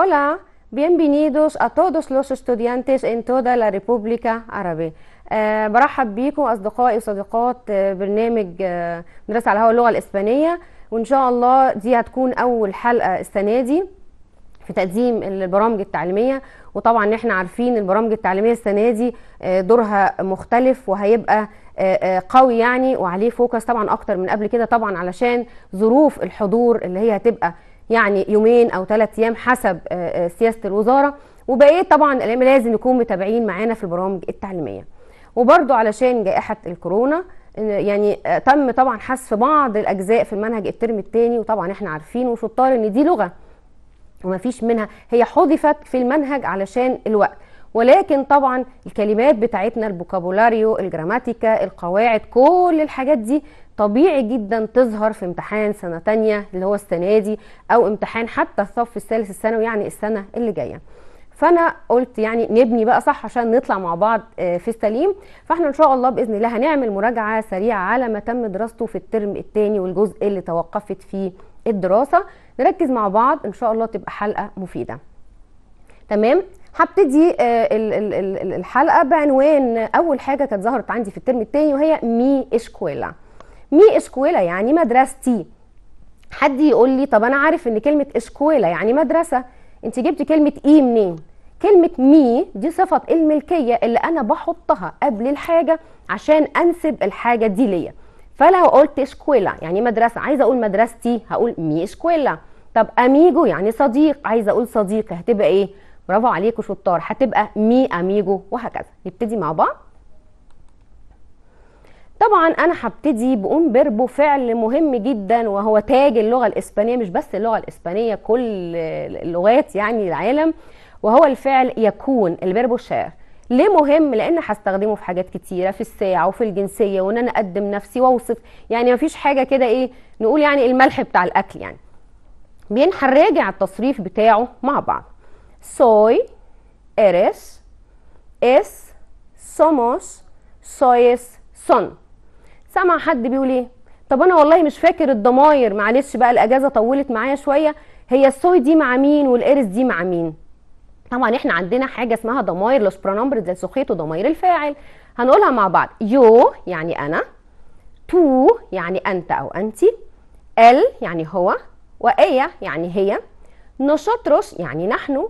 Hola, bienvenidos a todos los estudiantes en toda la República Árabe. أه برحب بيكم أصدقائي وصديقات آه، برنامج آه، مدرسة على الهواء اللغة الإسبانية وإن شاء الله دي هتكون أول حلقة السنة دي في تقديم البرامج التعليميه وطبعا احنا عارفين البرامج التعليميه السنه دي آه، دورها مختلف وهيبقى قوي يعني وعليه فوكس طبعا اكتر من قبل كده طبعا علشان ظروف الحضور اللي هي هتبقى يعني يومين او ثلاث ايام حسب آه، آه، سياسه الوزاره وبقيه طبعا لازم يكون متابعين معانا في البرامج التعليميه وبرضو علشان جائحه الكورونا يعني آه، تم طبعا حذف بعض الاجزاء في المنهج الترم الثاني وطبعا احنا عارفين وشطار ان دي لغه وما فيش منها هي حذفت في المنهج علشان الوقت ولكن طبعا الكلمات بتاعتنا البوكابولاريو الجراماتيكا القواعد كل الحاجات دي طبيعي جدا تظهر في امتحان سنه تانية اللي هو السنه دي او امتحان حتى الصف الثالث الثانوي يعني السنه اللي جايه فانا قلت يعني نبني بقى صح عشان نطلع مع بعض آه، في السليم فاحنا ان شاء الله باذن الله هنعمل مراجعه سريعه على ما تم دراسته في الترم الثاني والجزء اللي توقفت فيه الدراسه نركز مع بعض ان شاء الله تبقى حلقه مفيده تمام هبتدي آه، الحلقه بعنوان اول حاجه كانت ظهرت عندي في الترم الثاني وهي مي اشكويلا مي اسكويلا يعني مدرستي حد يقول لي طب انا عارف ان كلمه اسكويلا يعني مدرسه انت جبتي كلمه اي منين كلمه مي دي صفه الملكيه اللي انا بحطها قبل الحاجه عشان انسب الحاجه دي ليا فلو قلت اسكويلا يعني مدرسه عايزه اقول مدرستي هقول مي اسكويلا طب اميجو يعني صديق عايزه اقول صديقي هتبقى ايه برافو عليكوا شطار هتبقى مي اميجو وهكذا نبتدي مع بعض طبعا انا هبتدي بقوم بربو فعل مهم جدا وهو تاج اللغه الاسبانيه مش بس اللغه الاسبانيه كل اللغات يعني العالم وهو الفعل يكون الفيربو شير ليه مهم لان هستخدمه في حاجات كتيره في الساعه وفي الجنسيه وان انا اقدم نفسي واوصف يعني مفيش حاجه كده ايه نقول يعني الملح بتاع الاكل يعني بين هنراجع التصريف بتاعه مع بعض soy eres es somos sois son سامع حد بيقول ايه طب انا والله مش فاكر الضماير معلش بقى الاجازه طولت معايا شويه هي السوي دي مع مين والارز دي مع مين طبعا احنا عندنا حاجه اسمها ضماير لسبرانامبر زي سخيط وضماير الفاعل هنقولها مع بعض يو يعني انا تو يعني انت او انت ال يعني هو وايا يعني هي نشطرس يعني نحن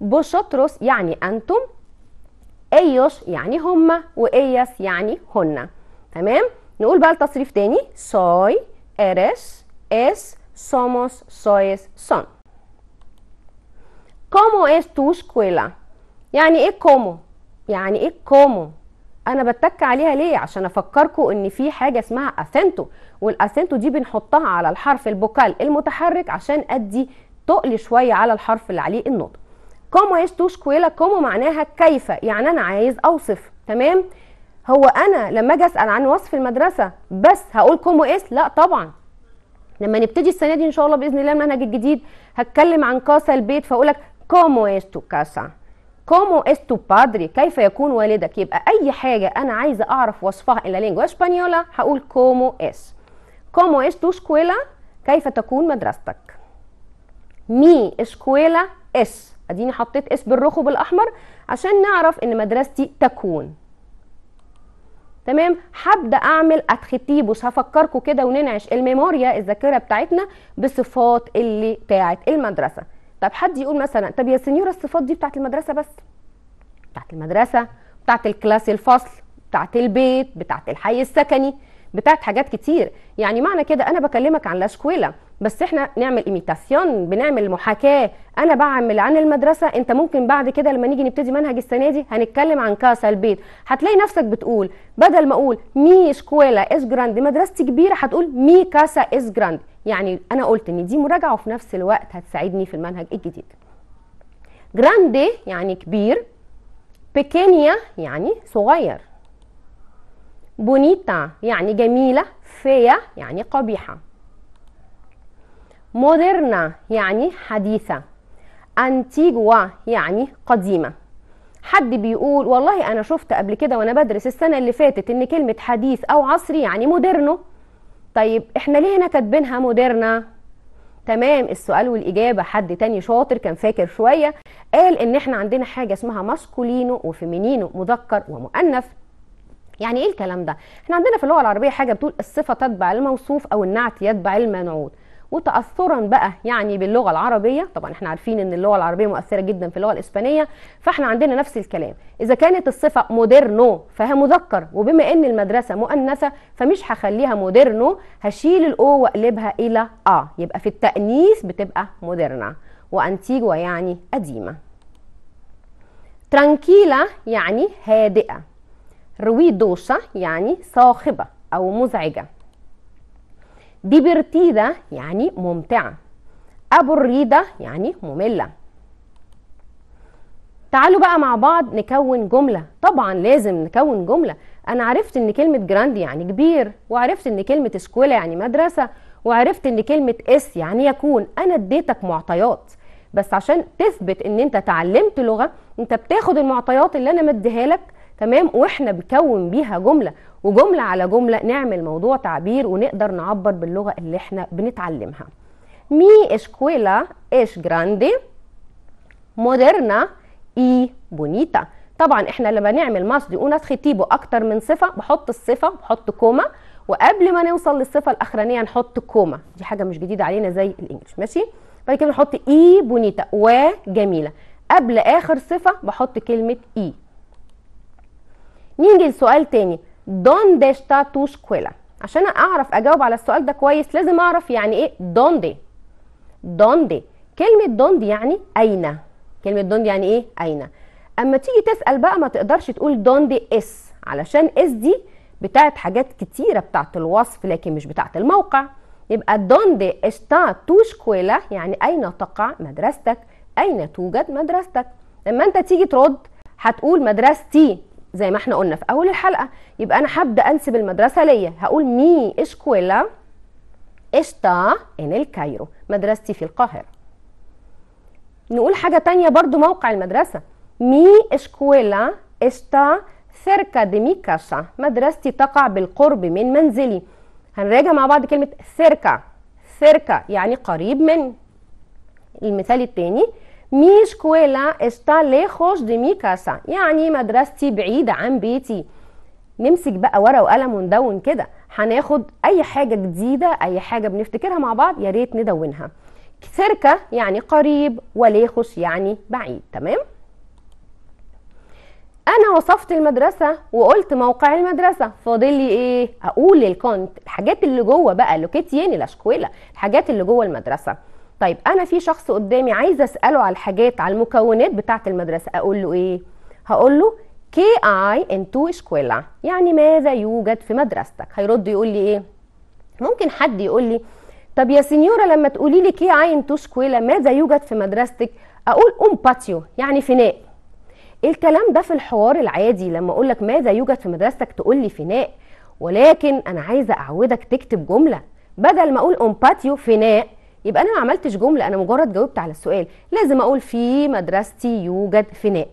بشطرس يعني انتم ايوش يعني هما واياس يعني هن تمام نقول بقى التصريف تاني soy eres es somos sois son como es tu escuela يعني ايه como يعني ايه como انا بتك عليها ليه عشان افكركم ان في حاجه اسمها اسنتو والاسنتو دي بنحطها على الحرف البوكال المتحرك عشان ادي تقل شويه على الحرف اللي عليه النطق كومو اس تو سكويلا كومو معناها كيف يعني انا عايز اوصف تمام هو انا لما اجي اسال عن وصف المدرسه بس هقول كومو اس لا طبعا لما نبتدي السنه دي ان شاء الله باذن الله المنهج الجديد هتكلم عن كاسا البيت فاقول لك كومو تو كاسا كومو تو بادري كيف يكون والدك يبقى اي حاجه انا عايزه اعرف وصفها الى لينجو اسبانيولا هقول كومو اس كومو اس تو سكويلا كيف تكون مدرستك مي اسكويلا اس اديني حطيت اس بالرخو بالاحمر عشان نعرف ان مدرستي تكون تمام هبدا اعمل اتخيتيبوس هفكركم كده وننعش الميموريا الذاكره بتاعتنا بصفات اللي بتاعت المدرسه طب حد يقول مثلا طب يا سنيوره الصفات دي بتاعت المدرسه بس بتاعت المدرسه بتاعت الكلاس الفصل بتاعت البيت بتاعت الحي السكني بتاعت حاجات كتير يعني معنى كده انا بكلمك عن لاشكويلا بس احنا نعمل ايميتاسيون بنعمل محاكاه انا بعمل عن المدرسه انت ممكن بعد كده لما نيجي نبتدي منهج السنه دي هنتكلم عن كاسا البيت هتلاقي نفسك بتقول بدل ما اقول مي شكولا اس جراند مدرستي كبيره هتقول مي كاسا اس جراند يعني انا قلت ان دي مراجعه وفي نفس الوقت هتساعدني في المنهج الجديد جراندي يعني كبير بيكينيا يعني صغير بونيتا يعني جميله فيا يعني قبيحه مودرنا يعني حديثة انتيجوا يعني قديمة حد بيقول والله انا شفت قبل كده وانا بدرس السنة اللي فاتت ان كلمة حديث او عصري يعني مودرنو طيب احنا ليه هنا كاتبينها مودرنا تمام السؤال والاجابه حد تاني شاطر كان فاكر شويه قال ان احنا عندنا حاجه اسمها ماسكولينو وفيمينينو مذكر ومؤنث يعني ايه الكلام ده احنا عندنا في اللغه العربيه حاجه بتقول الصفه تتبع الموصوف او النعت يتبع المنعوت وتاثرا بقى يعني باللغه العربيه طبعا احنا عارفين ان اللغه العربيه مؤثره جدا في اللغه الاسبانيه فاحنا عندنا نفس الكلام اذا كانت الصفه موديرنو فهي مذكر وبما ان المدرسه مؤنثه فمش هخليها موديرنو هشيل الاو واقلبها الى اه يبقى في التانيث بتبقى مودرنا وانتيجوا يعني قديمه ترانكيلا يعني هادئه رويدوشا يعني صاخبه او مزعجه divertida يعني ممتعة أبوريدا يعني مملة تعالوا بقى مع بعض نكون جملة طبعا لازم نكون جملة أنا عرفت إن كلمة جراند يعني كبير وعرفت إن كلمة سكولا يعني مدرسة وعرفت إن كلمة اس يعني يكون أنا اديتك معطيات بس عشان تثبت إن أنت تعلمت لغة أنت بتاخد المعطيات اللي أنا مديها لك تمام واحنا بنكون بيها جمله وجمله على جمله نعمل موضوع تعبير ونقدر نعبر باللغه اللي احنا بنتعلمها مي اسكويلا اش جراندي مودرنا اي بونيتا طبعا احنا لما نعمل ماس دي اوناس ختيبو اكتر من صفه بحط الصفه بحط كوما وقبل ما نوصل للصفه الاخرانيه نحط كوما دي حاجه مش جديده علينا زي الانجليش ماشي بعد كده نحط اي e بونيتا و جميلة قبل اخر صفه بحط كلمه اي e. نيجي لسؤال تاني دوندي ستا تو سكويلا عشان اعرف اجاوب على السؤال ده كويس لازم اعرف يعني ايه دوندي دوندي كلمة دوندي يعني أين؟ كلمة دوندي يعني ايه؟ أين؟ اما تيجي تسأل بقى ما تقدرش تقول دوندي اس علشان اس دي بتاعت حاجات كتيرة بتاعت الوصف لكن مش بتاعت الموقع يبقى دوندي استا تو سكويلا يعني اين تقع مدرستك اين توجد مدرستك لما انت تيجي ترد هتقول مدرستي زي ما احنا قلنا في اول الحلقه يبقى انا هبدا انسب المدرسه ليا هقول مي اسكويلا استا ان الكايرو مدرستي في القاهره نقول حاجه تانية برضو موقع المدرسه مي اسكويلا استا سيركا دي مي كاسا مدرستي تقع بالقرب من منزلي هنراجع مع بعض كلمه سيركا سيركا يعني قريب من المثال الثاني مي سكويلا استا ليخوش دي مي كاسا يعني مدرستي بعيدة عن بيتي نمسك بقى ورقة وقلم وندون كده هناخد أي حاجة جديدة أي حاجة بنفتكرها مع بعض يا ريت ندونها سيركا يعني قريب وليخوس يعني بعيد تمام انا وصفت المدرسه وقلت موقع المدرسه فاضل لي ايه اقول الكونت الحاجات اللي جوه بقى لوكيتيني لاشكويلا الحاجات اللي جوه المدرسه طيب انا في شخص قدامي عايزه اساله على الحاجات على المكونات بتاعه المدرسه اقول له ايه هقول له كي اي ان تو اسكويلا يعني ماذا يوجد في مدرستك هيرد يقول لي ايه ممكن حد يقول لي طب يا سينيورا لما تقولي لي كي اي ان تو اسكويلا ماذا يوجد في مدرستك اقول اون باتيو يعني فناء الكلام ده في الحوار العادي لما اقول لك ماذا يوجد في مدرستك تقول لي فناء ولكن انا عايزه اعودك تكتب جمله بدل ما اقول اون باتيو فناء يبقى انا ما عملتش جمله انا مجرد جاوبت على السؤال لازم اقول في مدرستي يوجد فناء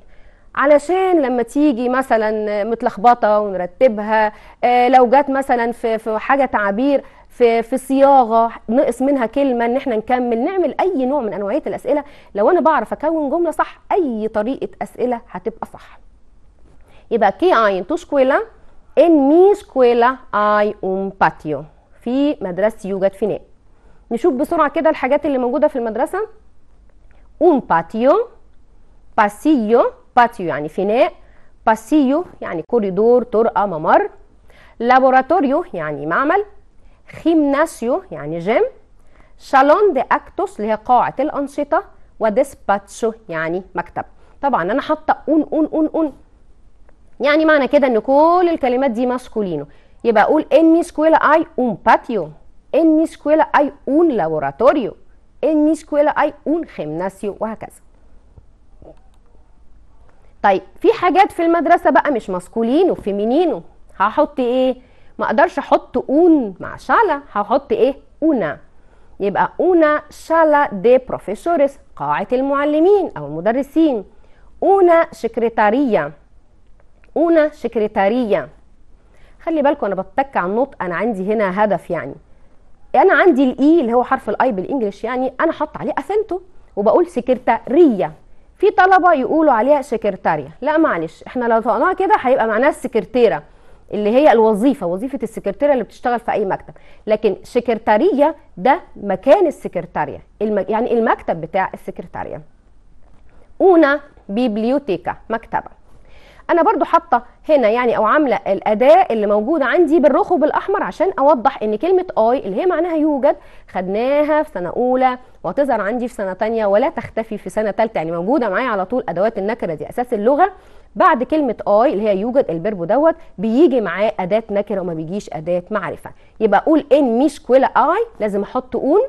علشان لما تيجي مثلا متلخبطه ونرتبها آه، لو جت مثلا في في حاجه تعابير في في صياغه نقص منها كلمه ان احنا نكمل نعمل اي نوع من انواعيه الاسئله لو انا بعرف اكون جمله صح اي طريقه اسئله هتبقى صح يبقى كي اي تو سكويلا ان مي سكويلا اي اون باتيو في مدرستي يوجد فناء نشوف بسرعه كده الحاجات اللي موجوده في المدرسه un patio pasillo patio يعني فناء باسيو يعني كوريدور طرقه ممر لابوراتوريو يعني معمل خيمناسيو يعني جيم شالون دي اكتوس اللي هي قاعه الانشطه وديسباتشو يعني مكتب طبعا انا حاطه اون اون اون اون يعني معنى كده ان كل الكلمات دي ماسكولينو يبقى اقول ان مي سكويلا اي اون باتيو En mi escuela hay un laboratorio. En mi escuela hay un gimnasio وهكذا. طيب في حاجات في المدرسة بقى مش ماسكولينو فيمينينو هحط ايه؟ ما اقدرش احط اون مع شالا هحط ايه؟ اونا يبقى اونا شالا دي بروفيسوريس قاعة المعلمين او المدرسين اونا سكرتارية اونا سكرتارية خلي بالكم انا بتك على النطق انا عندي هنا هدف يعني انا عندي الاي e اللي هو حرف الاي بالانجلش يعني انا حاطه عليه اسنته وبقول سكرتاريه في طلبه يقولوا عليها سكرتاريه لا معلش احنا لو طقناها كده هيبقى معناها السكرتيره اللي هي الوظيفه وظيفه السكرتيره اللي بتشتغل في اي مكتب لكن سكرتاريه ده مكان السكرتاريه يعني المكتب بتاع السكرتاريه اونا بيبليوتيكا مكتبه انا برضو حاطه هنا يعني او عامله الاداه اللي موجوده عندي بالرخب الاحمر عشان اوضح ان كلمه اي اللي هي معناها يوجد خدناها في سنه اولى وتظهر عندي في سنه ثانيه ولا تختفي في سنه ثالثه يعني موجوده معايا على طول ادوات النكره دي اساس اللغه بعد كلمة اي اللي هي يوجد البربو دوت بيجي معاه أداة نكرة وما بيجيش أداة معرفة يبقى أقول إن مش كولا اي لازم أحط أون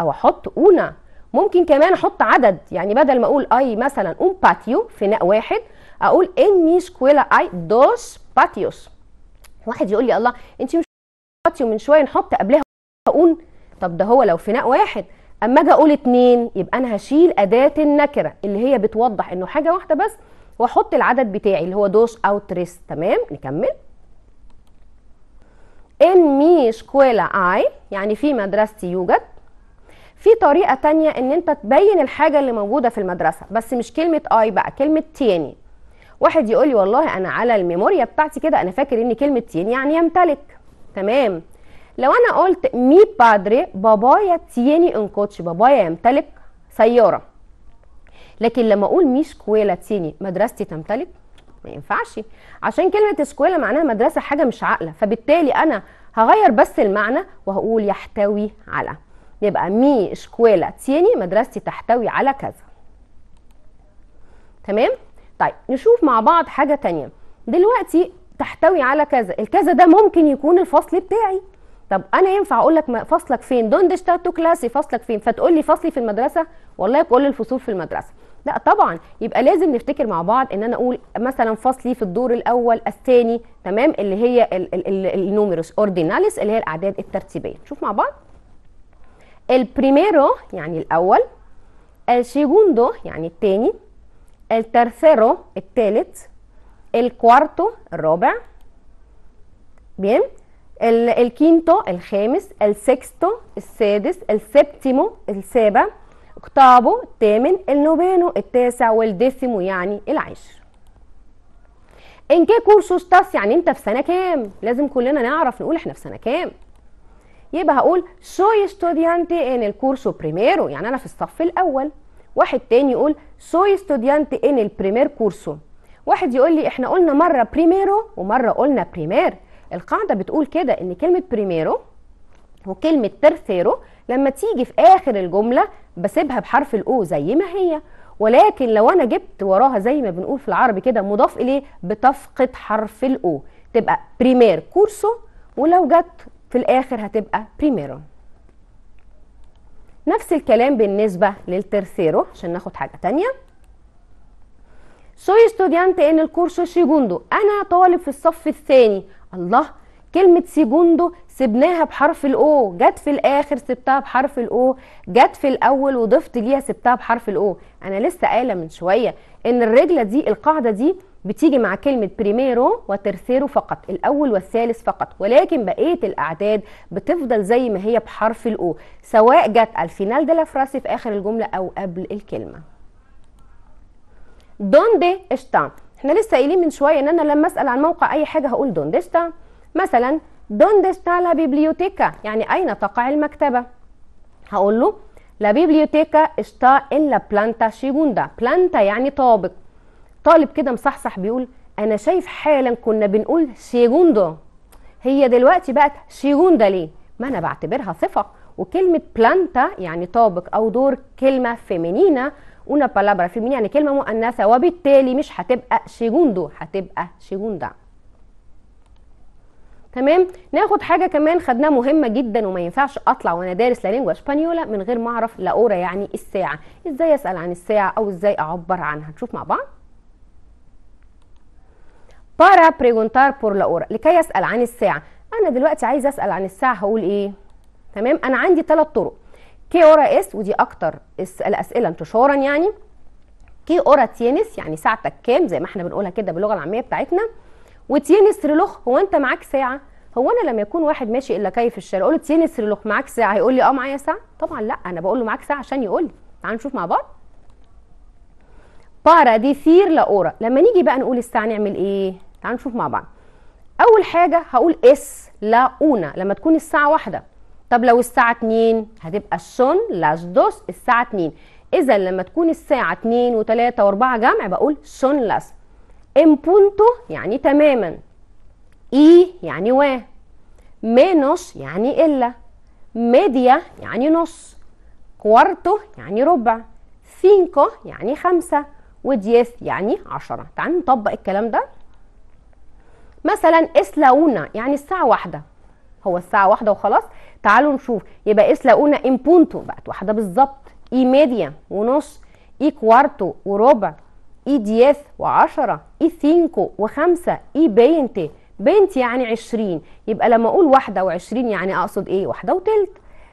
أو أحط أونا ممكن كمان أحط عدد يعني بدل ما أقول أي مثلا أون باتيو في ناء واحد اقول ان مي سكويلا اي دوس باتيوس واحد يقول لي الله انت مش باتيو من شويه نحط قبلها اقول طب ده هو لو فناء واحد اما اجي اقول اتنين يبقى انا هشيل اداه النكره اللي هي بتوضح انه حاجه واحده بس واحط العدد بتاعي اللي هو دوس او تريس تمام نكمل ان مي سكويلا اي يعني في مدرستي يوجد في طريقه تانية ان انت تبين الحاجه اللي موجوده في المدرسه بس مش كلمه اي بقى كلمه تاني واحد يقول لي والله انا على الميموريا بتاعتي كده انا فاكر ان كلمه تين يعني يمتلك تمام لو انا قلت مي بادري بابايا تيني ان كوتش بابايا يمتلك سياره لكن لما اقول مي سكويلا تيني مدرستي تمتلك ما ينفعش عشان كلمه سكويلا معناها مدرسه حاجه مش عاقله فبالتالي انا هغير بس المعنى وهقول يحتوي على يبقى مي سكويلا تيني مدرستي تحتوي على كذا تمام طيب نشوف مع بعض حاجه تانية دلوقتي تحتوي على كذا الكذا ده ممكن يكون الفصل بتاعي طب انا ينفع اقول لك فصلك فين دون تو كلاسي فصلك فين فتقول لي فصلي في المدرسه والله كل الفصول في المدرسه لا طبعا يبقى لازم نفتكر مع بعض ان انا اقول مثلا فصلي في الدور الاول الثاني تمام اللي هي النوميروس اورديناليس اللي هي الاعداد الترتيبيه نشوف مع بعض البريميرو يعني الاول السيجوندو يعني الثاني el tercero الثالث الكوارتو الرابع bien ال, الكينتو الخامس السكستو السادس السبتيمو السابع اكتافو الثامن النوفينو التاسع والديسيمو يعني العاشر ان كي كورسو ستاس يعني انت في سنه كام لازم كلنا نعرف نقول احنا في سنه كام يبقى هقول سوي ستوديانتي ان الكورسو بريميرو يعني انا في الصف الاول واحد تاني يقول سوي ستوديانت ان البريمير كورسو واحد يقول لي احنا قلنا مره بريميرو ومره قلنا بريمير القاعده بتقول كده ان كلمه بريميرو وكلمه ترثيرو لما تيجي في اخر الجمله بسيبها بحرف الاو زي ما هي ولكن لو انا جبت وراها زي ما بنقول في العربي كده مضاف اليه بتفقد حرف الاو تبقى بريمير كورسو ولو جت في الاخر هتبقى بريميرو نفس الكلام بالنسبة للترسيرو عشان ناخد حاجة تانية سوي estudiante ان الكورسو سيجوندو انا طالب في الصف الثاني الله كلمة سيجوندو سبناها بحرف الاو جت في الاخر سبتها بحرف الاو جت في الاول وضفت ليها سبتها بحرف الاو انا لسه قايله من شويه ان الرجله دي القاعده دي بتيجي مع كلمة بريميرو وترسيرو فقط الأول والثالث فقط ولكن بقية الأعداد بتفضل زي ما هي بحرف الأو سواء جت الفينال دي فراسي في آخر الجملة أو قبل الكلمة دوندي اشتا احنا لسه قايلين من شوية ان انا لما اسأل عن موقع اي حاجة هقول دوندي اشتا مثلا دوندي اشتا لا بيبليوتيكا يعني اين تقع المكتبة هقول له لا بيبليوتيكا اشتا ان لا بلانتا شيجوندا بلانتا يعني طابق طالب كده مصحصح بيقول انا شايف حالا كنا بنقول سيجوندو هي دلوقتي بقت سيجوندا ليه ما انا بعتبرها صفه وكلمه بلانتا يعني طابق او دور كلمه فيمينينا una بالابرا فيمينينا يعني كلمه مؤنثه وبالتالي مش هتبقى سيجوندو هتبقى سيجوندا تمام ناخد حاجه كمان خدناها مهمه جدا وما ينفعش اطلع وانا دارس لانجوا اسبانيولا من غير ما اعرف لا يعني الساعه ازاي اسال عن الساعه او ازاي اعبر عنها نشوف مع بعض بارا بريغونتار بور لاورا لكي اسال عن الساعه انا دلوقتي عايزه اسال عن الساعه هقول ايه تمام انا عندي ثلاث طرق كي اورا اس ودي اكتر الاسئله انتشارا يعني كي اورا تينس يعني ساعتك كام زي ما احنا بنقولها كده باللغه العاميه بتاعتنا وتينس ريلوخ هو انت معاك ساعه هو انا لما يكون واحد ماشي الا كيف الشارع اقول له تينس ريلوخ معاك ساعه هيقول لي اه معايا ساعه طبعا لا انا بقول له معاك ساعه عشان يقول لي تعالوا نشوف مع بعض بارا ديثير لا اورا لما نيجي بقى نقول الساعه نعمل ايه تعالوا نشوف مع بعض اول حاجه هقول اس لا اونا لما تكون الساعه واحدة طب لو الساعه 2 هتبقى الشون لاس دوس الساعه 2 اذا لما تكون الساعه 2 و3 و4 جمع بقول شون لاس ام بونتو يعني تماما اي يعني و مينوس يعني الا ميديا يعني نص كوارتو يعني ربع سينكو يعني خمسة ودياس يعني عشرة تعالوا نطبق الكلام ده مثلا اسلاونا يعني الساعه واحدة هو الساعه واحدة وخلاص تعالوا نشوف يبقى اسلاونا امبونتو بقت واحده بالظبط اي ميديا ونص اي كوارتو وربع اي دياث وعشرة اي ثينكو وخمسة اي بينتي بينت يعني عشرين يبقى لما اقول واحدة وعشرين يعني اقصد ايه واحدة وتلت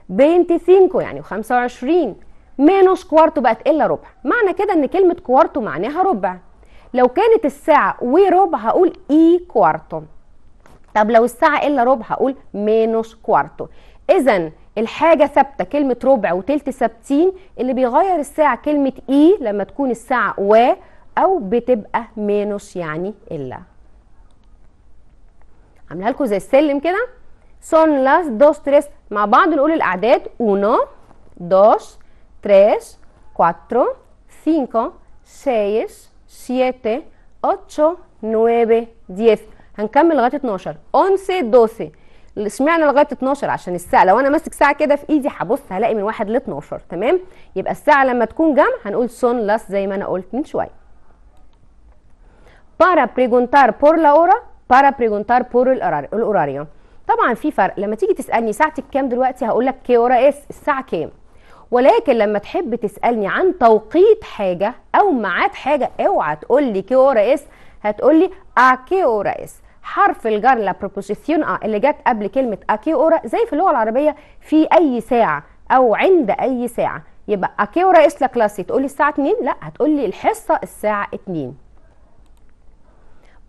بينتي ثينكو يعني وخمسة وعشرين مينوس كوارتو بقت الا ربع معنى كده ان كلمة كوارتو معناها ربع لو كانت الساعة وربع هقول اي كوارتو طب لو الساعة الا ربع هقول مينوس كوارتو اذا الحاجة ثابتة كلمة ربع وتلت ثابتين اللي بيغير الساعة كلمة اي لما تكون الساعة و او بتبقى مينوس يعني الا عاملها لكم زي السلم كده سون لاس دوس تريس مع بعض نقول الاعداد اونو دوس تريس كواترو cinco seis 7 8 9 10 هنكمل لغايه 12 11 12 اشمعنى لغايه 12 عشان الساعه لو انا ماسك ساعه كده في ايدي هبص هلاقي من 1 ل 12 تمام يبقى الساعه لما تكون جمع هنقول سون لاس زي ما انا قلت من شويه para preguntar por la hora para preguntar por el horario طبعا في فرق لما تيجي تسالني ساعتك كام دلوقتي هقول لك كي اورا اس الساعه كام ولكن لما تحب تسالني عن توقيت حاجه او ميعاد حاجه اوعى تقول لي كي اورا اس هتقول لي ا آه، كي اورا اس حرف الجر لا بروبوزيسيون ا آه، اللي جت قبل كلمه ا آه، كي اورا زي في اللغه العربيه في اي ساعه او عند اي ساعه يبقى ا كي اورا اس لا كلاسي تقول لي الساعه 2 لا هتقول لي الحصه الساعه 2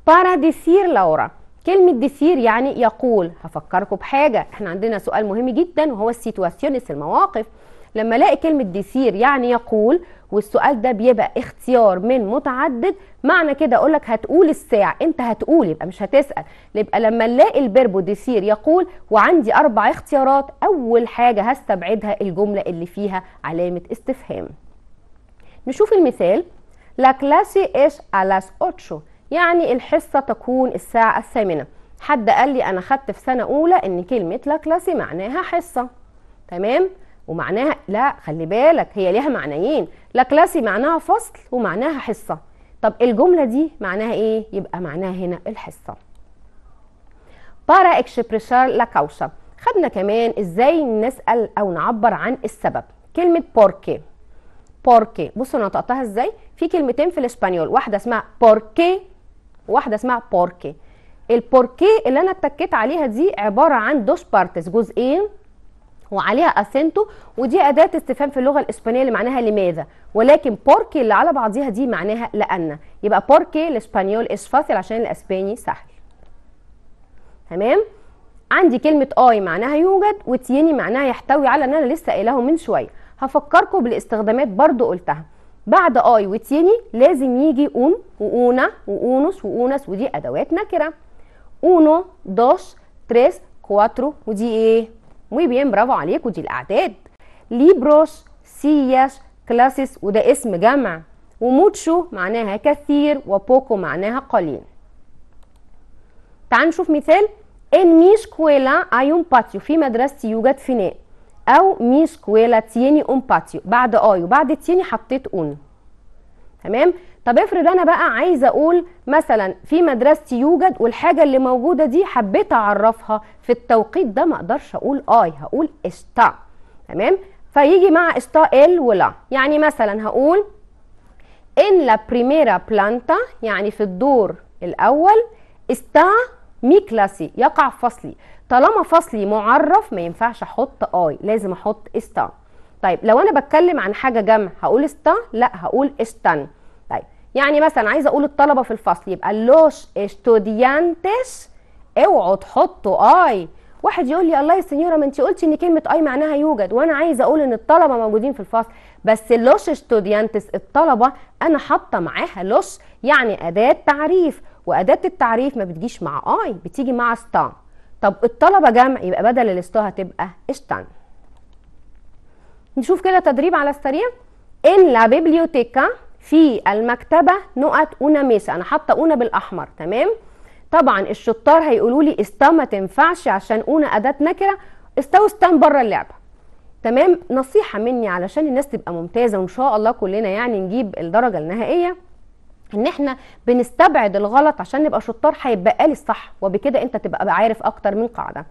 بارا ديسير لورا كلمة ديسير يعني يقول هفكركم بحاجة احنا عندنا سؤال مهم جدا وهو السيتواسيونس المواقف لما الاقي كلمه ديسير يعني يقول والسؤال ده بيبقى اختيار من متعدد معنى كده اقول لك هتقول الساعه انت هتقول يبقى مش هتسال يبقى لما الاقي البربو ديسير يقول وعندي اربع اختيارات اول حاجه هستبعدها الجمله اللي فيها علامه استفهام نشوف المثال لا كلاسي ايش الاس اوتشو يعني الحصه تكون الساعه الثامنه حد قال لي انا خدت في سنه اولى ان كلمه لا كلاسي معناها حصه تمام ومعناها لا خلي بالك هي ليها معنيين لا كلاسي معناها فصل ومعناها حصه طب الجمله دي معناها ايه يبقى معناها هنا الحصه بارا اكسبريشار لا كاوشا خدنا كمان ازاي نسال او نعبر عن السبب كلمه بوركي بوركي بصوا انا نطقتها ازاي في كلمتين في الاسبانيول واحده اسمها بوركي واحده اسمها بوركي البوركي اللي انا اتكيت عليها دي عباره عن دوش بارتس جزئين هو عليها اسنتو ودي اداه استفهام في اللغه الاسبانيه اللي معناها لماذا ولكن بوركي اللي على بعضيها دي معناها لان يبقى بوركي الاسبانيول اس فاصل عشان الاسباني سهل تمام عندي كلمه اي معناها يوجد وتيني معناها يحتوي على ان انا لسه قايله من شويه هفكركم بالاستخدامات برضو قلتها بعد اي وتيني لازم يجي اون واونا واونس واونس ودي ادوات نكره اونو دوس تريس كواترو ودي ايه Muy bien, برافو عليك ودي الأعداد libros, sillas, clases وده اسم جمع وموتشو معناها كثير وبوكو معناها قليل تعال نشوف مثال ان mi escuela hay un باتيو في مدرستي يوجد فناء او mi escuela تيني un باتيو بعد اي وبعد تيني حطيت اون تمام طب افرض انا بقى عايزه اقول مثلا في مدرستي يوجد والحاجه اللي موجوده دي حبيت اعرفها في التوقيت ده ما اقدرش اقول اي هقول استا تمام فيجي مع استا ال ولا يعني مثلا هقول ان لا بريميرا بلانتا يعني في الدور الاول استا مي كلاسي يقع فصلي طالما فصلي معرف ما ينفعش احط اي لازم احط استا طيب لو انا بتكلم عن حاجه جمع هقول استا لا هقول استن يعني مثلا عايزه اقول الطلبه في الفصل يبقى لوش استوديانتس اوعوا تحطوا اي واحد يقول لي الله يا سنيوره ما انت قلتي ان كلمه اي معناها يوجد وانا عايزه اقول ان الطلبه موجودين في الفصل بس لوش استوديانتس الطلبه انا حاطه معاها لوش يعني اداه تعريف واداه التعريف ما بتجيش مع اي بتيجي مع ستا طب الطلبه جمع يبقى بدل الاستا هتبقى استان نشوف كده تدريب على السريع ان لا بيبليوتيكا في المكتبه نقط اونه ميسا انا حاطه اونه بالاحمر تمام طبعا الشطار هيقولوا لي استا ما تنفعش عشان اونه اداه نكره استا واستان بره اللعبه تمام نصيحه مني علشان الناس تبقى ممتازه وان شاء الله كلنا يعني نجيب الدرجه النهائيه ان احنا بنستبعد الغلط عشان نبقى شطار هيبقى لي الصح وبكده انت تبقى عارف اكتر من قاعده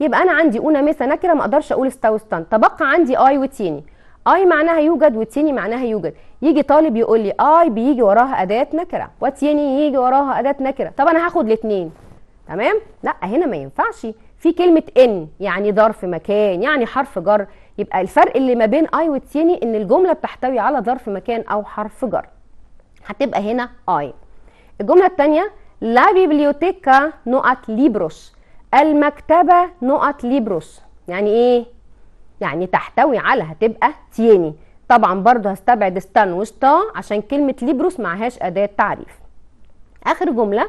يبقى انا عندي اونه ميسا نكره ما اقدرش اقول استا واستان تبقى عندي اي وتيني اي معناها يوجد وتيني معناها يوجد يجي طالب يقول لي اي بيجي وراها اداه نكره وتيني يجي وراها اداه نكره طب انا هاخد الاثنين تمام لا هنا ما ينفعش في كلمه ان يعني ظرف مكان يعني حرف جر يبقى الفرق اللي ما بين اي وتيني ان الجمله بتحتوي على ظرف مكان او حرف جر هتبقى هنا اي الجمله الثانيه لا بيبليوتيكا نقط ليبروس المكتبه نقط ليبروس يعني ايه يعني تحتوي على هتبقى تيني طبعا برضو هستبعد ستان وستا عشان كلمة ليبروس معهاش أداة تعريف آخر جملة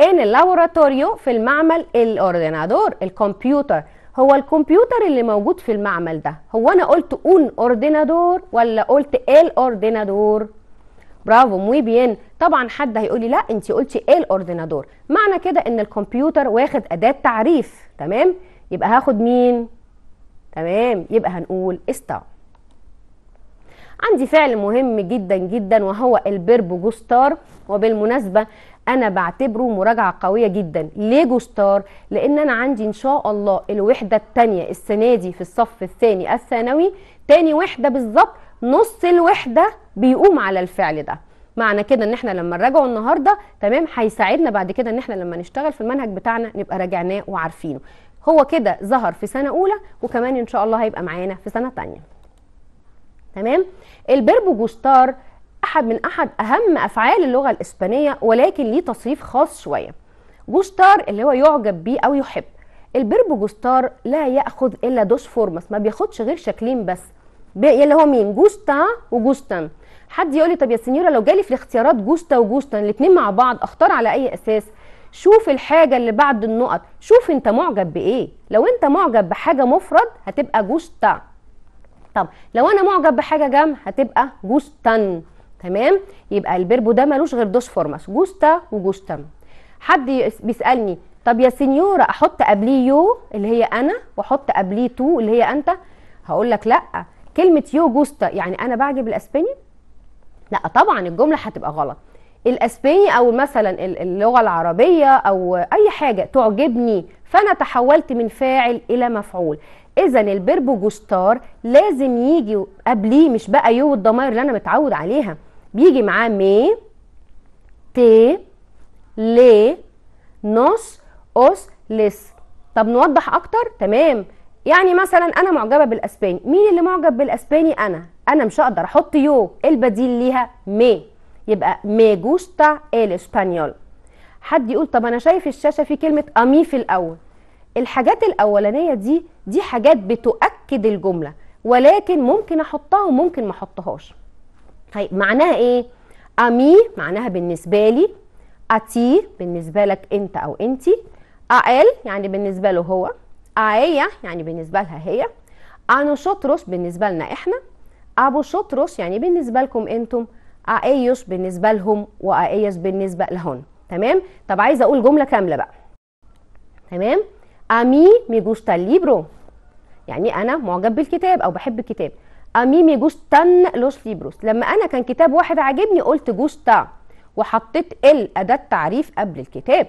ان اللابوراتوريو في المعمل الاوردينادور الكمبيوتر هو الكمبيوتر اللي موجود في المعمل ده هو انا قلت اون اوردينادور ولا قلت ال اوردينادور برافو موي بيان طبعا حد هيقول لي لا انت قلتي ال اوردينادور معنى كده ان الكمبيوتر واخد اداه تعريف تمام يبقى هاخد مين تمام يبقى هنقول استا عندي فعل مهم جدا جدا وهو البرب جوستار وبالمناسبه انا بعتبره مراجعه قويه جدا ليه جوستار لان انا عندي ان شاء الله الوحده الثانيه السنه دي في الصف الثاني الثانوي تاني وحده بالظبط نص الوحده بيقوم على الفعل ده معنى كده ان احنا لما نراجعه النهارده تمام هيساعدنا بعد كده ان احنا لما نشتغل في المنهج بتاعنا نبقى راجعناه وعارفينه هو كده ظهر في سنه اولى وكمان ان شاء الله هيبقى معانا في سنه ثانيه تمام البربوجوستار احد من احد اهم افعال اللغه الاسبانيه ولكن ليه تصريف خاص شويه جوستار اللي هو يعجب بيه او يحب البربو جوستار لا ياخذ الا دوس فورمس ما بياخدش غير شكلين بس اللي هو مين جوستا وجوستان حد يقول لي طب يا سينيورا لو جالي في الاختيارات جوستا وجوستان الاثنين مع بعض اختار على اي اساس شوف الحاجة اللي بعد النقط شوف انت معجب بايه لو انت معجب بحاجة مفرد هتبقى جوستا طب لو انا معجب بحاجة جمع هتبقى جوستن تمام يبقى البربو ده ملوش غير دوس فورماس جوستا وجوستا حد بيسألني طب يا سينيورة احط قبليه يو اللي هي انا واحط قبليه تو اللي هي انت هقول لك لا كلمة يو جوستا يعني انا بعجب الاسباني لا طبعا الجملة هتبقى غلط الاسباني او مثلا اللغه العربيه او اي حاجه تعجبني فانا تحولت من فاعل الى مفعول اذا البربو جوستار لازم يجي قبليه مش بقى يو الضمائر اللي انا متعود عليها بيجي معاه مي تي لي نص اوس لس طب نوضح اكتر تمام يعني مثلا انا معجبه بالاسباني مين اللي معجب بالاسباني انا انا مش هقدر احط يو البديل ليها مي يبقى مي جوستا الاسبانيول حد يقول طب انا شايف الشاشه في كلمه امي في الاول الحاجات الاولانيه دي دي حاجات بتؤكد الجمله ولكن ممكن احطها وممكن ما احطهاش طيب معناها ايه امي معناها بالنسبه لي اتي بالنسبه لك انت او انتي ال يعني بالنسبه له هو ايا يعني بالنسبه لها هي انو شطرس بالنسبه لنا احنا ابو شطرس يعني بالنسبه لكم انتم ايوش بالنسبه لهم وايس بالنسبه لهن تمام طب عايزه اقول جمله كامله بقى تمام امي مي جوستا ليبرو يعني انا معجب بالكتاب او بحب الكتاب امي مي جوستان لوس ليبروس لما انا كان كتاب واحد عاجبني قلت جوستا وحطيت ال اداه تعريف قبل الكتاب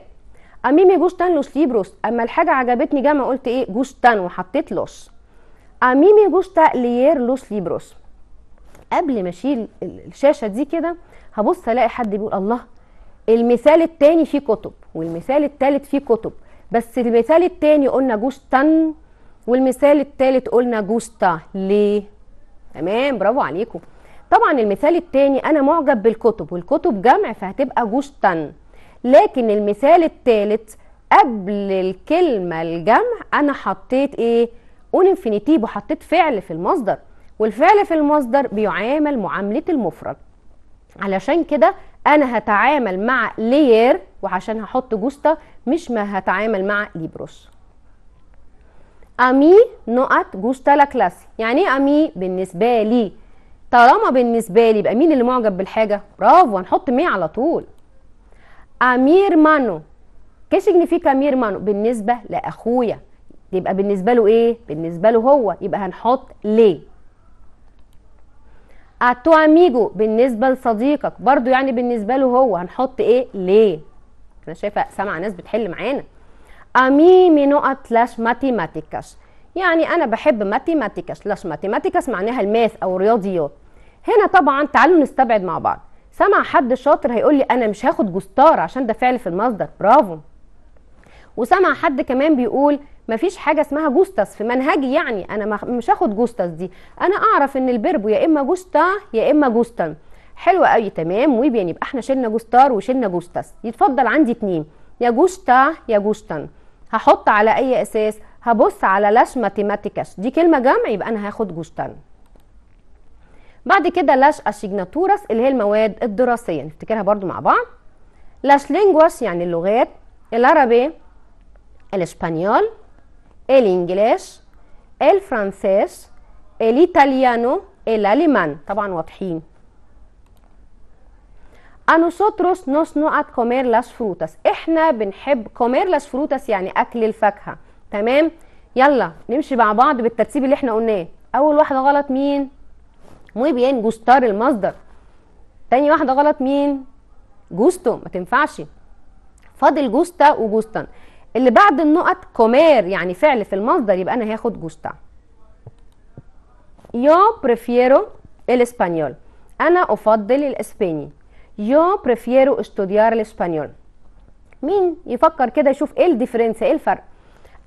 امي مي جوستان لوس ليبروس اما الحاجه عجبتني جامعه قلت ايه جوستان وحطيت لوس امي مي جوستا ليير لوس ليبروس قبل ما اشيل الشاشه دي كده هبص الاقي حد بيقول الله المثال الثاني فيه كتب والمثال الثالث فيه كتب بس المثال الثاني قلنا جوشتن والمثال الثالث قلنا جوستا ليه تمام برافو عليكم طبعا المثال الثاني انا معجب بالكتب والكتب جمع فهتبقى جوشتن لكن المثال الثالث قبل الكلمه الجمع انا حطيت ايه اون انفينيتيف وحطيت فعل في المصدر والفعل في المصدر بيعامل معاملة المفرد علشان كده انا هتعامل مع لير وعشان هحط جوستا مش ما هتعامل مع ليبروس امي نقط جوستا لا كلاس يعني ايه امي بالنسبه لي طالما بالنسبه لي يبقى مين اللي معجب بالحاجه برافو هنحط مي على طول امير مانو كيف فيك امير مانو بالنسبه لاخويا يبقى بالنسبه له ايه بالنسبه له هو يبقى هنحط ليه اتو اميجو بالنسبه لصديقك برضو يعني بالنسبه له هو هنحط ايه ليه انا شايفه سامعه ناس بتحل معانا امي منو اتلاش ماتيماتيكاش يعني انا بحب ماتيماتيكاش لاش ماتيماتيكاس معناها الماث او الرياضيات هنا طبعا تعالوا نستبعد مع بعض سمع حد شاطر هيقول لي انا مش هاخد جستار عشان ده فعل في المصدر برافو وسمع حد كمان بيقول مفيش حاجه اسمها جوستس في منهجي يعني انا مش هاخد جوستس دي انا اعرف ان البربو يا اما جوستا يا اما جوستن حلو قوي تمام ويبين يبقى احنا شلنا جوستار وشلنا جوستس يتفضل عندي اتنين يا جوستا يا جوستن هحط على اي اساس هبص على لاش ماتيماتيكاش دي كلمه جمع يبقى انا هاخد جوستن بعد كده لاش أشيجناتوراس اللي هي المواد الدراسيه نفتكرها برضو مع بعض لاش لينجواش يعني اللغات العربي الاسبانيول الانجليش الفرنسيش الإيطاليانو الألمان طبعا واضحين A nosotros nos noat comer las frutas احنا بنحب comer las frutas يعني أكل الفاكهة تمام يلا نمشي مع بعض بالترتيب اللي احنا قلناه أول واحدة غلط مين muy bien جوستار المصدر تاني واحدة غلط مين جوستو ما تنفعش فاضل جوستا وجوستن اللي بعد النقط كومير يعني فعل في المصدر يبقى انا هاخد جوستا يو بريفيرو الاسبانيول انا افضل الاسباني يو بريفيرو استوديار الاسبانيول مين يفكر كده يشوف ايه الديفرنس ايه الفرق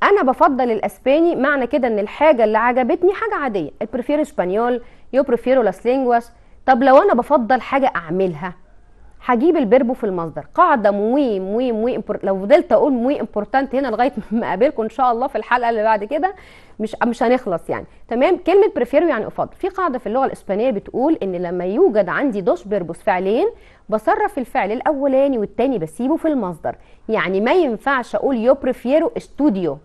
انا بفضل الاسباني معنى كده ان الحاجه اللي عجبتني حاجه عاديه البريفيرو اسبانيول يو بريفيرو لاس لينجواس طب لو انا بفضل حاجه اعملها هجيب البربو في المصدر قاعده موي موي موي لو فضلت اقول موي امبورتانت هنا لغايه ما اقابلكم ان شاء الله في الحلقه اللي بعد كده مش مش هنخلص يعني تمام كلمه بريفيرو يعني افضل في قاعده في اللغه الاسبانيه بتقول ان لما يوجد عندي دوش بيربوس فعلين بصرف الفعل الاولاني والتاني بسيبه في المصدر يعني ما ينفعش اقول يو بريفيرو استوديو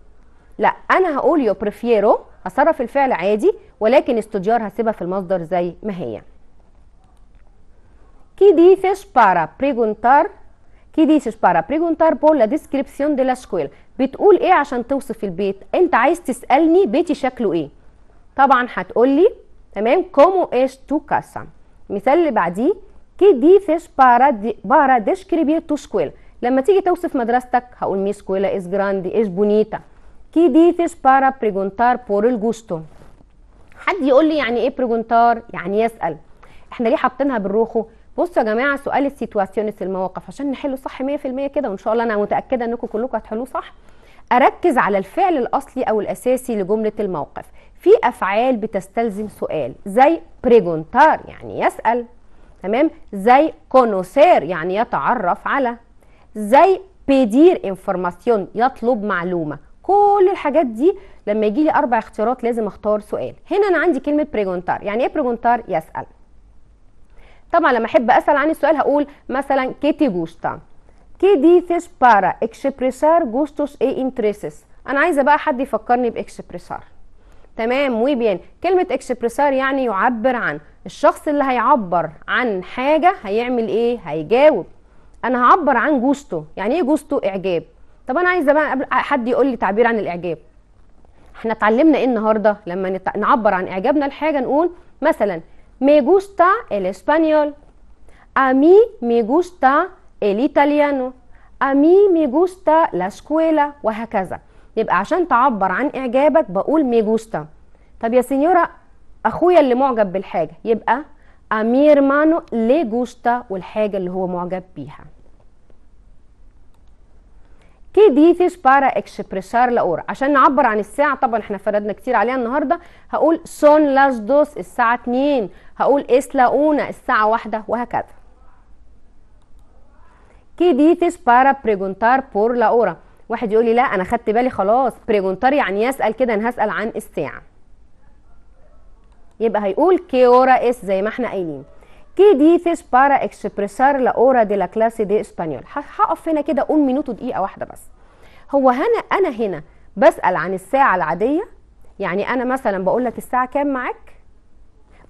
لا انا هقول يو بريفيرو اصرف الفعل عادي ولكن استوديار هسيبها في المصدر زي ما هي ¿Qué dices para preguntar? ¿Qué dices para preguntar por la descripción de la escuela? بتقول ايه عشان توصف البيت؟ انت عايز تسالني بيتي شكله ايه؟ طبعا هتقول لي تمام كومو ايش تو كاسا المثال اللي بعديه كي ديفيس بارا دي بارا ديسكريبير تو سكويل لما تيجي توصف مدرستك هقول مي سكويلا از جراندي از بونيتا كي ديفيس بارا بريجونتار بور الجوستو حد يقول لي يعني ايه بريجونتار؟ يعني يسال احنا ليه حاطينها بالروخو؟ بصوا يا جماعه سؤال السيتواسيونس المواقف عشان نحله صح 100% كده وان شاء الله انا متاكده انكم كلكم هتحلوه صح اركز على الفعل الاصلي او الاساسي لجمله الموقف في افعال بتستلزم سؤال زي بريجونتار يعني يسال تمام زي كونوسير يعني يتعرف على زي بيدير انفورماسيون يطلب معلومه كل الحاجات دي لما يجي لي اربع اختيارات لازم اختار سؤال هنا انا عندي كلمه بريجونتار يعني ايه بريجونتار يسال طبعا لما احب اسال عن السؤال هقول مثلا كيتي جوستا كي دي فيش بارا اكسبريسار جوستوس اي انتريسس انا عايزه بقى حد يفكرني باكسبريسار تمام موي بيان كلمه اكسبريسار يعني يعبر عن الشخص اللي هيعبر عن حاجه هيعمل ايه هيجاوب انا هعبر عن جوستو يعني ايه جوستو اعجاب طب انا عايزه بقى حد يقول لي تعبير عن الاعجاب احنا اتعلمنا ايه النهارده لما نعبر عن اعجابنا لحاجه نقول مثلا Me gusta el español. A mí me gusta el italiano. A mí me gusta la escuela وهكذا. يبقى عشان تعبر عن إعجابك بقول me gusta. طب يا سينيورا أخويا اللي معجب بالحاجة يبقى a mi hermano le gusta والحاجة اللي هو معجب بيها. que dices بارا expresar la hora عشان نعبر عن الساعة طبعا احنا فردنا كتير عليها النهاردة هقول سون لاس دوس الساعة 2 هقول اس la الساعة 1 وهكذا que dices بارا preguntar بور la واحد يقول لي لا انا خدت بالي خلاص preguntar يعني يسأل كده انا هسأل عن الساعة يبقى هيقول كي اورا اس زي ما احنا قايلين كي dices بارا اكسبريسار لا اورا دي لا كلاس دي اسبانيول هقف هنا كده قول مينوتو دقيقه واحده بس هو هنا انا هنا بسال عن الساعه العاديه يعني انا مثلا بقول لك الساعه كام معاك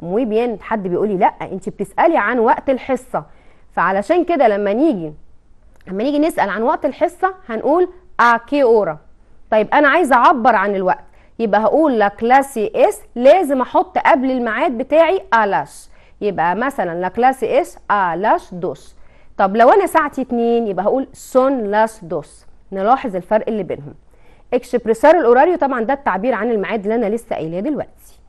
موي بيان حد بيقول لي لا انت بتسالي عن وقت الحصه فعلشان كده لما نيجي لما نيجي نسال عن وقت الحصه هنقول ا كي اورا طيب انا عايزه اعبر عن الوقت يبقى هقول لا كلاسي اس لازم احط قبل الميعاد بتاعي الاش يبقى مثلا لا كلاس اس ا لاس دوس طب لو انا ساعتي 2 يبقى هقول سون لاس دوس نلاحظ الفرق اللي بينهم اكسبريسار الاوراريو طبعا ده التعبير عن الميعاد اللي انا لسه قايلاه دلوقتي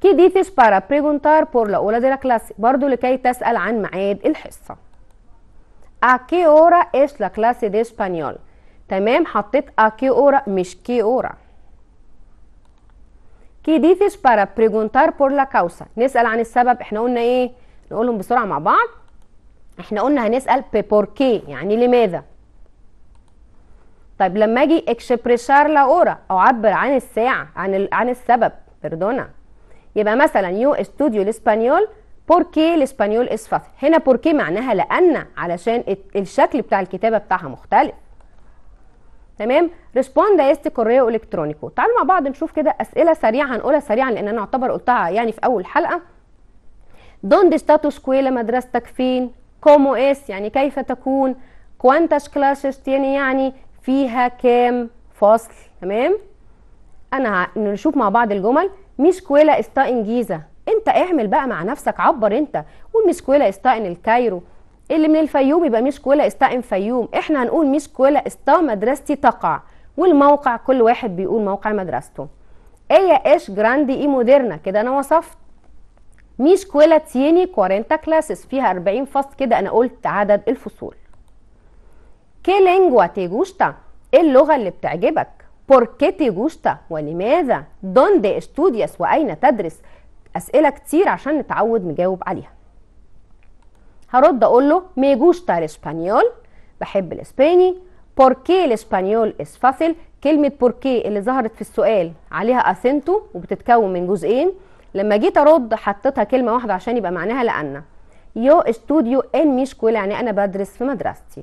كي ديتس بارا بريغونتار بور لا اولا دي لا كلاس برضه لكي تسال عن ميعاد الحصه ا كي اورا اس لا كلاس دي اسبانيول تمام حطيت ا كي اورا مش كي اورا كي dices بارا بريغونتار بور لا كاوسا نسأل عن السبب احنا قلنا ايه نقولهم بسرعة مع بعض احنا قلنا هنسأل بور كي يعني لماذا طيب لما اجي لا اورا او اعبر عن الساعة عن ال... عن السبب بردونا يبقى مثلا يو استوديو الاسبانيول بوركي الاسبانيول اس هنا هنا بوركي معناها لان علشان الشكل بتاع الكتابه بتاعها مختلف تمام ريسبوند است كوريو الكترونيكو تعالوا مع بعض نشوف كده اسئله سريعه هنقولها سريعا لان انا اعتبر قلتها يعني في اول حلقه دوند ستاتوس كويلا مدرستك فين كومو اس يعني كيف تكون كوانتاش كلاسس يعني يعني فيها كام فصل تمام انا نشوف مع بعض الجمل مش كويلا استا انجيزا انت اعمل بقى مع نفسك عبر انت قول مش كويلا استا ان الكايرو اللي من الفيوم يبقى مش كولا ام فيوم احنا هنقول مش كولا استا مدرستي تقع والموقع كل واحد بيقول موقع مدرسته ايا ايش جراندي اي موديرنا كده انا وصفت مش كولا تيني 40 كلاسز فيها 40 فصل كده انا قلت عدد الفصول كي لينجوا تي جوشتا ايه اللغه اللي بتعجبك بوركي تي جوشتا ولماذا دوندي استودياس واين تدرس اسئله كتير عشان نتعود نجاوب عليها هرد اقول له مي جوستا الاسبانيول بحب الاسباني بوركي الاسبانيول اس فاسل كلمه بوركي اللي ظهرت في السؤال عليها اسنتو وبتتكون من جزئين لما جيت ارد حطيتها كلمه واحده عشان يبقى معناها لان يو استوديو ان مي سكويلا يعني انا بدرس في مدرستي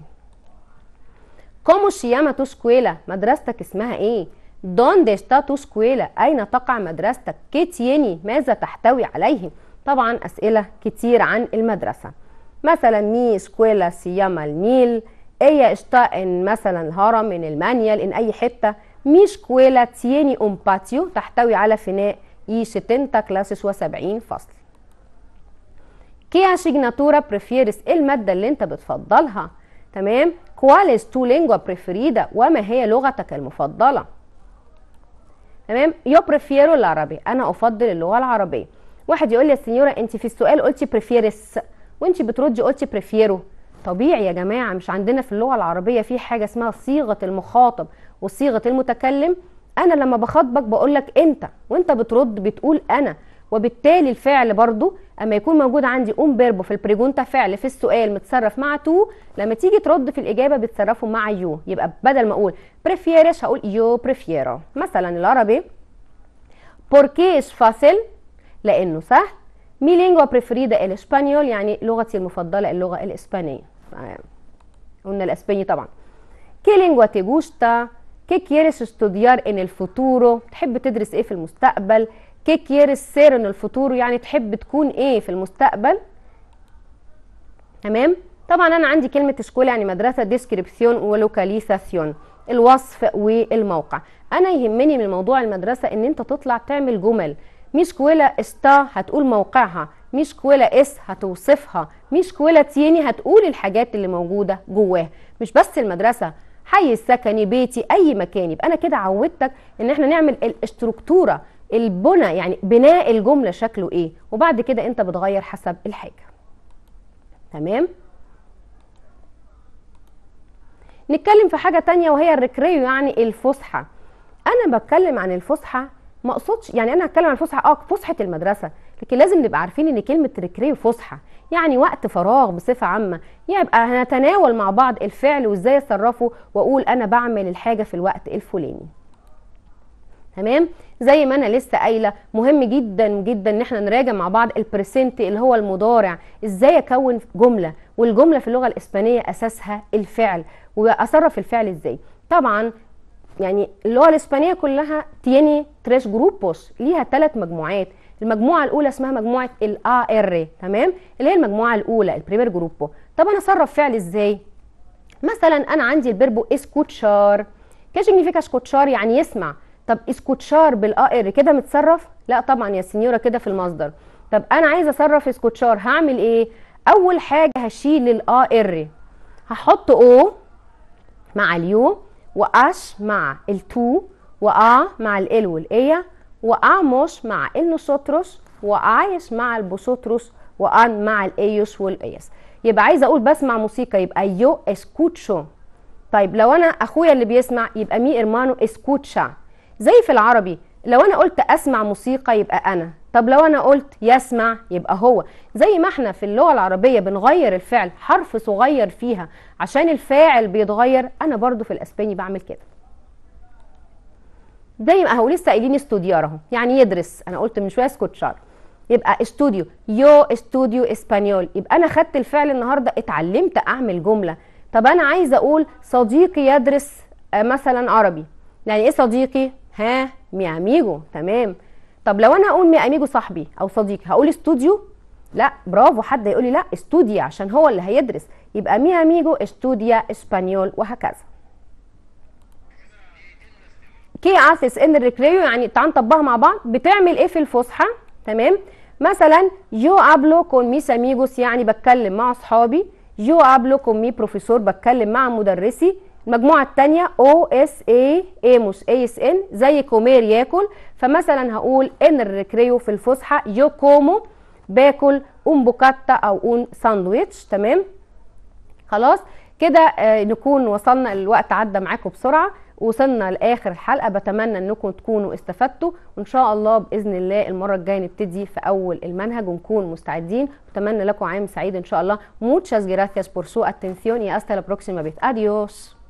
كومو شياما تو سكويلا مدرستك اسمها ايه دوندي دي تو سكويلا اين تقع مدرستك كيتيني ماذا تحتوي عليه طبعا اسئله كتير عن المدرسه مثلا مي سكويلا سياما النيل ايا اشتاء مثلا الهرم من المانيال ان اي حته مي سكويلا تياني ام باتيو تحتوي على فناء اي 60 كلاسس و70 فصل كي اشيجناتورا بريفيرس ايه الماده اللي انت بتفضلها تمام كواليس تو لينجوا بريفيريدا وما هي لغتك المفضله تمام يو بريفيرو العربي انا افضل اللغه العربيه واحد يقول لي يا سنيوره انت في السؤال قلتي بريفيرس وانت بتردي قلتي بريفيرو طبيعي يا جماعه مش عندنا في اللغه العربيه في حاجه اسمها صيغه المخاطب وصيغه المتكلم انا لما بخاطبك بقول لك انت وانت بترد بتقول انا وبالتالي الفعل برضو اما يكون موجود عندي اون بيربو في البريجونتا فعل في السؤال متصرف مع تو لما تيجي ترد في الاجابه بتصرفه مع يو يبقى بدل ما اقول بريفيرش هقول يو بريفيرا مثلا العربي بوركيش فاصل لانه سهل مي لينجوا بريفريدا الاسبانيول يعني لغتي المفضله اللغه الاسبانيه آه، قلنا الاسباني طبعا كي لينجوا جوستا كي كيرس استوديار ان الفوتورو تحب تدرس ايه في المستقبل كي كيرس سير ان الفوتورو يعني تحب تكون ايه في المستقبل تمام طبعا انا عندي كلمه اسكولا يعني مدرسه ديسكريبسيون ولوكاليزاسيون الوصف والموقع انا يهمني من موضوع المدرسه ان انت تطلع تعمل جمل ميس كويلا استا هتقول موقعها ميس كويلا اس هتوصفها ميس كويلا تيني هتقول الحاجات اللي موجوده جواها مش بس المدرسه حي السكني بيتي اي مكان يبقى انا كده عودتك ان احنا نعمل الاستركتوره البنى يعني بناء الجمله شكله ايه وبعد كده انت بتغير حسب الحاجه تمام نتكلم في حاجه تانية وهي الريكريو يعني الفسحه انا بتكلم عن الفسحه ما اقصدش يعني انا هتكلم عن الفسحه اه فسحه المدرسه لكن لازم نبقى عارفين ان كلمه ريكري فسحه يعني وقت فراغ بصفه عامه يبقى هنتناول مع بعض الفعل وازاي اصرفه واقول انا بعمل الحاجه في الوقت الفلاني تمام زي ما انا لسه قايله مهم جدا جدا ان احنا نراجع مع بعض البريسنت اللي هو المضارع ازاي اكون جمله والجمله في اللغه الاسبانيه اساسها الفعل واصرف الفعل ازاي طبعا يعني اللغه الاسبانيه كلها تيني تريش جروبوس ليها ثلاث مجموعات المجموعه الاولى اسمها مجموعه ال ار تمام اللي هي المجموعه الاولى البريمير جروبو طب انا اصرف فعل ازاي مثلا انا عندي البربو اسكوتشار كاش significa اسكوتشار يعني يسمع طب اسكوتشار ار كده متصرف لا طبعا يا سينيورا كده في المصدر طب انا عايزه اصرف اسكوتشار هعمل ايه اول حاجه هشيل ار هحط او مع اليو وأش مع التو وآ مع الإل والإيا وآموس مع النوسوتروس وآيش مع البوسوتروس وآن مع الإيوس والإيس يبقى عايزة أقول بسمع موسيقى يبقى يو اسكوتشو طيب لو أنا أخويا اللي بيسمع يبقى مي إرمانو اسكوتشا زي في العربي لو انا قلت اسمع موسيقى يبقى انا طب لو انا قلت يسمع يبقى هو زي ما احنا في اللغه العربيه بنغير الفعل حرف صغير فيها عشان الفاعل بيتغير انا برضو في الاسباني بعمل كده زي ما اهو لسه قايلين استوديار اهو يعني يدرس انا قلت من شويه سكوتشار يبقى استوديو يو استوديو اسبانيول يبقى انا خدت الفعل النهارده اتعلمت اعمل جمله طب انا عايزه اقول صديقي يدرس آه، مثلا عربي يعني ايه صديقي ها مي اميجو تمام طب لو انا هقول مي اميجو صاحبي او صديقي هقول استوديو لا برافو حد يقول لي لا استوديا عشان هو اللي هيدرس يبقى مي اميجو استوديا اسبانيول وهكذا كي عاسس ان الريكريو يعني تعال نطبقها مع بعض بتعمل ايه في الفسحه تمام مثلا يو ابلو كون ميس اميجوس يعني بتكلم مع اصحابي يو ابلو كون مي بروفيسور بتكلم مع مدرسي المجموعه الثانيه او اس اي ايموس اي اس ان زي كومير ياكل فمثلا هقول ان الريكريو في الفصحى يو كومو باكل اون بوكاتا او اون ساندويتش تمام خلاص كده آه، نكون وصلنا الوقت عدى معاكم بسرعه وصلنا لاخر الحلقه بتمنى انكم تكونوا استفدتوا وان شاء الله باذن الله المره الجايه نبتدي في اول المنهج ونكون مستعدين اتمنى لكم عام سعيد ان شاء الله موتشاس gracias بورسو اتنسيون يا استا لا بروكسيما بيت اديوس